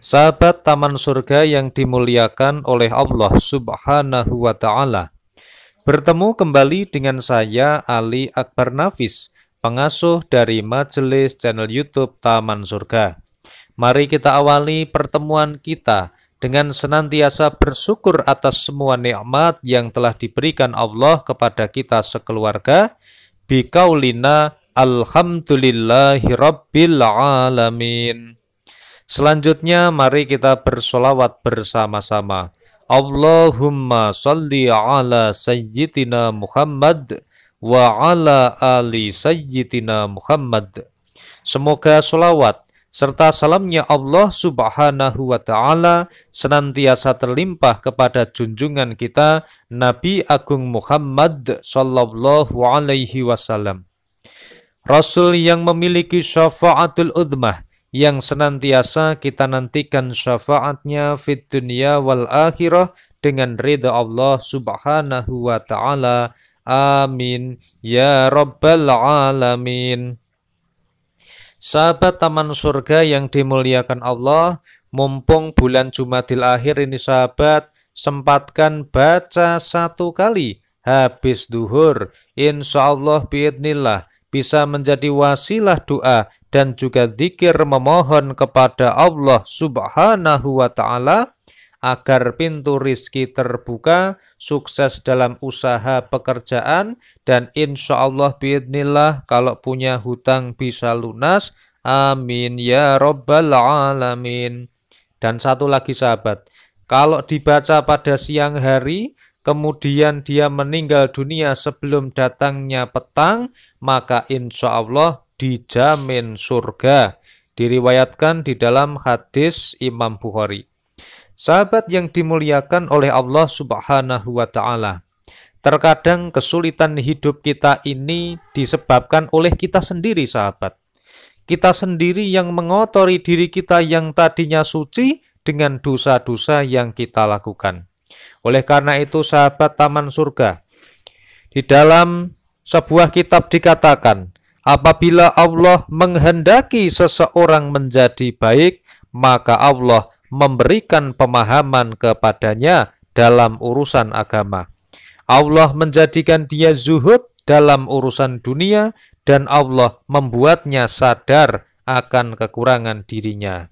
sahabat taman surga yang dimuliakan oleh Allah Subhanahu wa taala. Bertemu kembali dengan saya Ali Akbar Nafis, pengasuh dari majelis channel YouTube Taman Surga. Mari kita awali pertemuan kita dengan senantiasa bersyukur atas semua nikmat yang telah diberikan Allah kepada kita sekeluarga. Bikaulina alhamdulillahi Selanjutnya mari kita bersolawat bersama-sama. Allahumma salli ala sayyidina Muhammad wa ala ali sayyidina Muhammad. Semoga solawat serta salamnya Allah subhanahu wa ta'ala senantiasa terlimpah kepada junjungan kita Nabi Agung Muhammad sallallahu alaihi wasallam. Rasul yang memiliki syafaatul udmah yang senantiasa kita nantikan syafaatnya fit dunia wal akhirah dengan ridha Allah subhanahu wa ta'ala. Amin. Ya Rabbal Alamin. Sahabat Taman Surga yang dimuliakan Allah, mumpung bulan Jumadil Akhir ini sahabat, sempatkan baca satu kali habis duhur. Insya Allah biidnillah bisa menjadi wasilah doa dan juga zikir memohon kepada Allah Subhanahu wa taala agar pintu rizki terbuka, sukses dalam usaha pekerjaan, dan insya Allah biidnillah kalau punya hutang bisa lunas. Amin ya robbal alamin. Dan satu lagi sahabat, kalau dibaca pada siang hari, kemudian dia meninggal dunia sebelum datangnya petang, maka insya Allah dijamin surga. Diriwayatkan di dalam hadis Imam Bukhari. Sahabat yang dimuliakan oleh Allah Subhanahu wa taala. Terkadang kesulitan hidup kita ini disebabkan oleh kita sendiri, sahabat. Kita sendiri yang mengotori diri kita yang tadinya suci dengan dosa-dosa yang kita lakukan. Oleh karena itu, sahabat Taman Surga, di dalam sebuah kitab dikatakan, Apabila Allah menghendaki seseorang menjadi baik, maka Allah memberikan pemahaman kepadanya dalam urusan agama. Allah menjadikan dia zuhud dalam urusan dunia dan Allah membuatnya sadar akan kekurangan dirinya.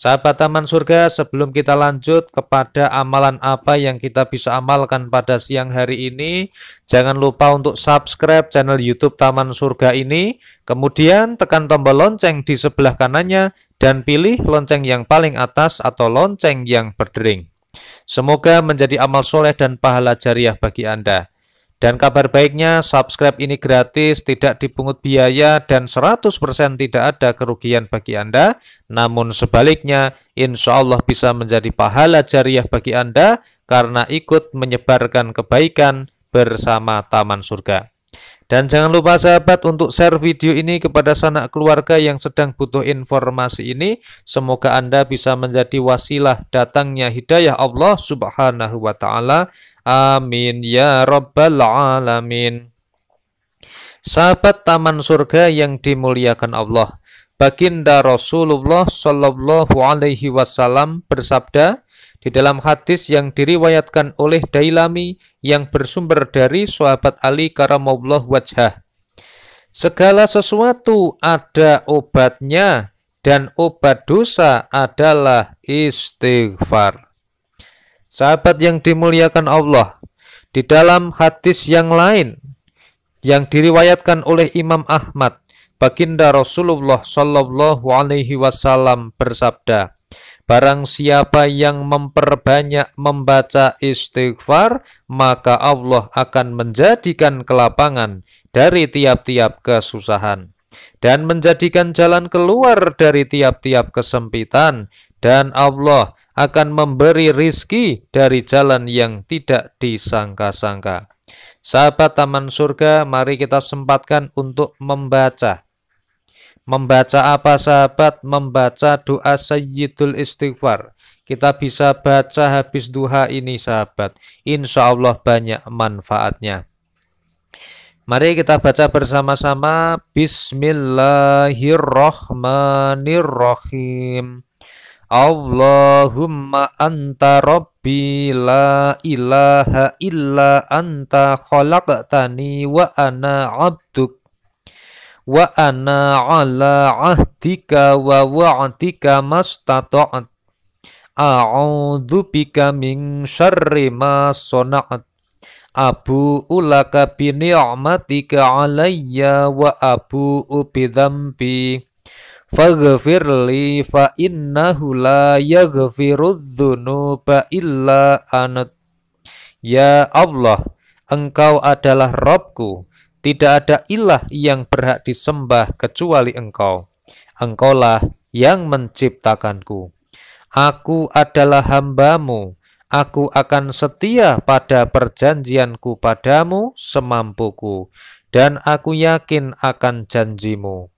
Sahabat Taman Surga, sebelum kita lanjut kepada amalan apa yang kita bisa amalkan pada siang hari ini, jangan lupa untuk subscribe channel YouTube Taman Surga ini, kemudian tekan tombol lonceng di sebelah kanannya dan pilih lonceng yang paling atas atau lonceng yang berdering. Semoga menjadi amal soleh dan pahala jariah bagi Anda. Dan kabar baiknya, subscribe ini gratis, tidak dipungut biaya, dan 100% tidak ada kerugian bagi Anda. Namun sebaliknya, insya Allah bisa menjadi pahala jariah bagi Anda karena ikut menyebarkan kebaikan bersama Taman Surga. Dan jangan lupa sahabat untuk share video ini kepada sanak keluarga yang sedang butuh informasi ini. Semoga Anda bisa menjadi wasilah datangnya hidayah Allah Subhanahu wa taala Amin ya Rabbal Alamin. Sahabat taman surga yang dimuliakan Allah, Baginda Rasulullah Shallallahu Alaihi Wasallam bersabda di dalam hadis yang diriwayatkan oleh Dailami yang bersumber dari sahabat Ali Karamullah Wajah. Segala sesuatu ada obatnya dan obat dosa adalah istighfar. Sahabat yang dimuliakan Allah, di dalam hadis yang lain yang diriwayatkan oleh Imam Ahmad, baginda Rasulullah Shallallahu Alaihi Wasallam bersabda, Barang siapa yang memperbanyak membaca istighfar, maka Allah akan menjadikan kelapangan dari tiap-tiap kesusahan dan menjadikan jalan keluar dari tiap-tiap kesempitan dan Allah akan memberi rizki dari jalan yang tidak disangka-sangka. Sahabat Taman Surga, mari kita sempatkan untuk membaca. Membaca apa sahabat? Membaca doa Sayyidul Istighfar. Kita bisa baca habis duha ini sahabat. Insya Allah banyak manfaatnya. Mari kita baca bersama-sama. Bismillahirrahmanirrahim. Allahumma anta rabbi la ilaha illa anta khalaqtani wa ana abduk wa ana ala ahdika wa wa'atika mastata'at a'udhu bika min syarri ma sona'at abu ulaka bi ni'matika alayya wa abu bi Faghfir li fa innahu la yaghfiru dzunuba illa anat. Ya Allah, Engkau adalah Robku, tidak ada ilah yang berhak disembah kecuali Engkau. Engkaulah yang menciptakanku. Aku adalah hambamu, aku akan setia pada perjanjianku padamu semampuku, dan aku yakin akan janjimu.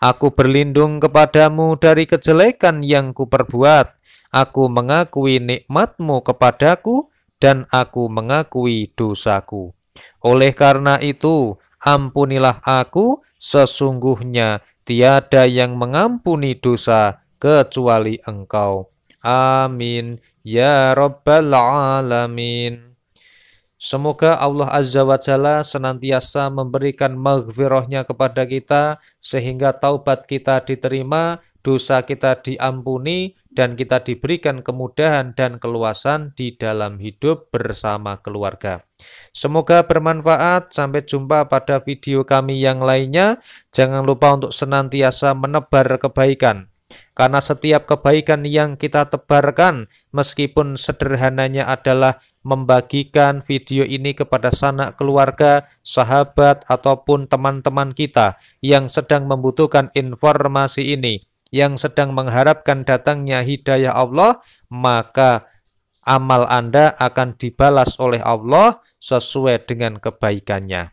Aku berlindung kepadamu dari kejelekan yang kuperbuat. Aku mengakui nikmatmu kepadaku dan aku mengakui dosaku. Oleh karena itu, ampunilah aku, sesungguhnya tiada yang mengampuni dosa kecuali engkau. Amin. Ya Rabbal Alamin. Semoga Allah Azza wa Jalla senantiasa memberikan maghfirahnya kepada kita sehingga taubat kita diterima, dosa kita diampuni, dan kita diberikan kemudahan dan keluasan di dalam hidup bersama keluarga. Semoga bermanfaat. Sampai jumpa pada video kami yang lainnya. Jangan lupa untuk senantiasa menebar kebaikan. Karena setiap kebaikan yang kita tebarkan, meskipun sederhananya adalah membagikan video ini kepada sanak keluarga, sahabat, ataupun teman-teman kita yang sedang membutuhkan informasi ini, yang sedang mengharapkan datangnya hidayah Allah, maka amal Anda akan dibalas oleh Allah sesuai dengan kebaikannya.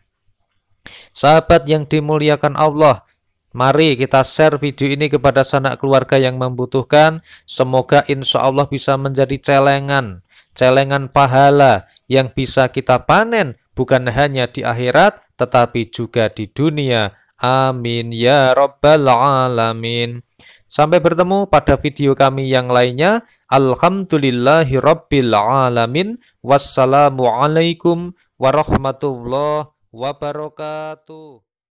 Sahabat yang dimuliakan Allah, Mari kita share video ini kepada sanak keluarga yang membutuhkan. Semoga insya Allah bisa menjadi celengan, celengan pahala yang bisa kita panen bukan hanya di akhirat tetapi juga di dunia. Amin ya rabbal alamin. Sampai bertemu pada video kami yang lainnya. Alhamdulillahi rabbil alamin. Wassalamualaikum warahmatullahi wabarakatuh.